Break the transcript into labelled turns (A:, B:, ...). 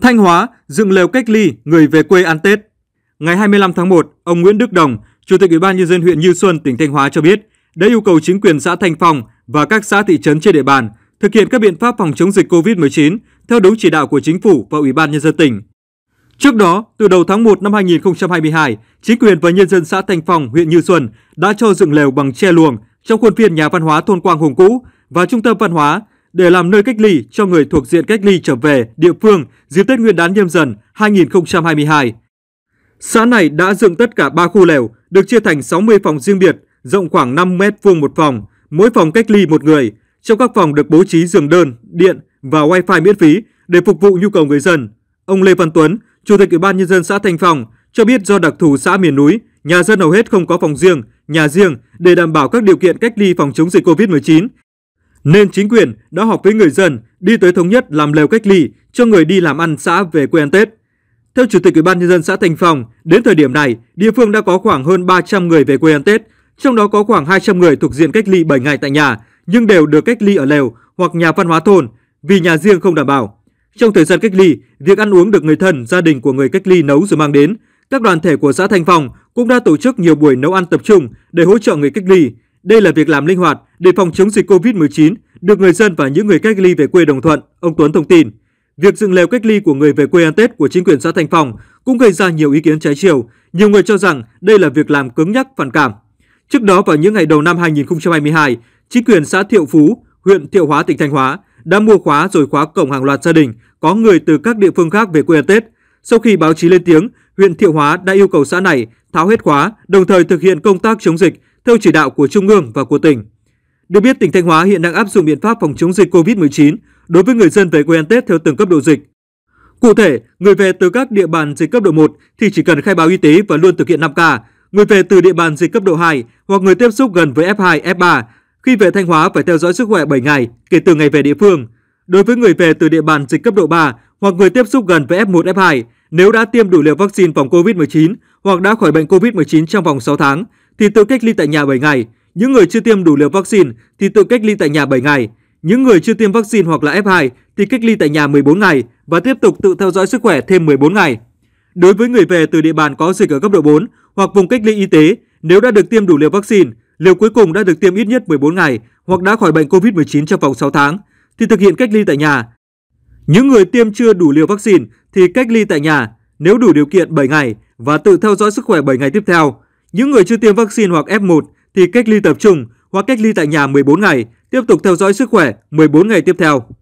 A: Thanh Hóa dựng lều cách ly người về quê ăn Tết. Ngày 25 tháng 1, ông Nguyễn Đức Đồng, Chủ tịch Ủy ban nhân dân huyện Như Xuân, tỉnh Thanh Hóa cho biết đã yêu cầu chính quyền xã Thanh Phong và các xã thị trấn trên địa bàn thực hiện các biện pháp phòng chống dịch COVID-19 theo đúng chỉ đạo của chính phủ và Ủy ban nhân dân tỉnh. Trước đó, từ đầu tháng 1 năm 2022, chính quyền và nhân dân xã Thanh Phong, huyện Như Xuân đã cho dựng lều bằng che luồng trong khuôn viên nhà văn hóa thôn Quang Hùng cũ và trung tâm văn hóa để làm nơi cách ly cho người thuộc diện cách ly trở về địa phương dịp Tết Nguyên đán nhâm dần 2022. Xã này đã dựng tất cả 3 khu lều, được chia thành 60 phòng riêng biệt, rộng khoảng 5 mét vuông một phòng, mỗi phòng cách ly một người. Trong các phòng được bố trí giường đơn, điện và wifi miễn phí để phục vụ nhu cầu người dân. Ông Lê Văn Tuấn, Chủ tịch Ủy ban nhân dân xã Thanh Phong cho biết do đặc thù xã miền núi, nhà dân hầu hết không có phòng riêng, nhà riêng để đảm bảo các điều kiện cách ly phòng chống dịch COVID-19 nên chính quyền đã họp với người dân đi tới thống nhất làm lều cách ly cho người đi làm ăn xã về quê ăn Tết. Theo Chủ tịch Ủy ban nhân dân xã Thành Phong, đến thời điểm này, địa phương đã có khoảng hơn 300 người về quê ăn Tết, trong đó có khoảng 200 người thuộc diện cách ly 7 ngày tại nhà, nhưng đều được cách ly ở lều hoặc nhà văn hóa thôn vì nhà riêng không đảm bảo. Trong thời gian cách ly, việc ăn uống được người thân, gia đình của người cách ly nấu rồi mang đến. Các đoàn thể của xã Thành Phong cũng đã tổ chức nhiều buổi nấu ăn tập trung để hỗ trợ người cách ly. Đây là việc làm linh hoạt để phòng chống dịch COVID-19 được người dân và những người cách ly về quê đồng thuận, ông Tuấn thông tin. Việc dựng lều cách ly của người về quê ăn Tết của chính quyền xã Thành Phong cũng gây ra nhiều ý kiến trái chiều. Nhiều người cho rằng đây là việc làm cứng nhắc, phản cảm. Trước đó vào những ngày đầu năm 2022, chính quyền xã Thiệu Phú, huyện Thiệu Hóa, tỉnh Thanh Hóa đã mua khóa rồi khóa cổng hàng loạt gia đình có người từ các địa phương khác về quê ăn Tết. Sau khi báo chí lên tiếng, huyện Thiệu Hóa đã yêu cầu xã này tháo hết khóa, đồng thời thực hiện công tác chống dịch theo chỉ đạo của Trung ương và của tỉnh. Được biết, tỉnh Thanh Hóa hiện đang áp dụng biện pháp phòng chống dịch COVID-19 đối với người dân về quê ăn Tết theo từng cấp độ dịch. Cụ thể, người về từ các địa bàn dịch cấp độ 1 thì chỉ cần khai báo y tế và luôn thực hiện 5K. Người về từ địa bàn dịch cấp độ 2 hoặc người tiếp xúc gần với F2, F3 khi về Thanh Hóa phải theo dõi sức khỏe 7 ngày kể từ ngày về địa phương. Đối với người về từ địa bàn dịch cấp độ 3 hoặc người tiếp xúc gần với F1, F2, nếu đã tiêm đủ liều vaccine phòng COVID-19 hoặc đã khỏi bệnh COVID-19 trong vòng 6 tháng thì tự cách ly tại nhà 7 ngày. Những người chưa tiêm đủ liều vaccine thì tự cách ly tại nhà 7 ngày. Những người chưa tiêm vaccine hoặc là F2 thì cách ly tại nhà 14 ngày và tiếp tục tự theo dõi sức khỏe thêm 14 ngày. Đối với người về từ địa bàn có dịch ở cấp độ 4 hoặc vùng cách ly y tế, nếu đã được tiêm đủ liều vaccine, liều cuối cùng đã được tiêm ít nhất 14 ngày hoặc đã khỏi bệnh COVID-19 trong vòng 6 tháng, thì thực hiện cách ly tại nhà. Những người tiêm chưa đủ liều vaccine thì cách ly tại nhà nếu đủ điều kiện 7 ngày và tự theo dõi sức khỏe 7 ngày tiếp theo. Những người chưa tiêm vaccine hoặc F1 thì cách ly tập trung hoặc cách ly tại nhà 14 ngày, tiếp tục theo dõi sức khỏe 14 ngày tiếp theo.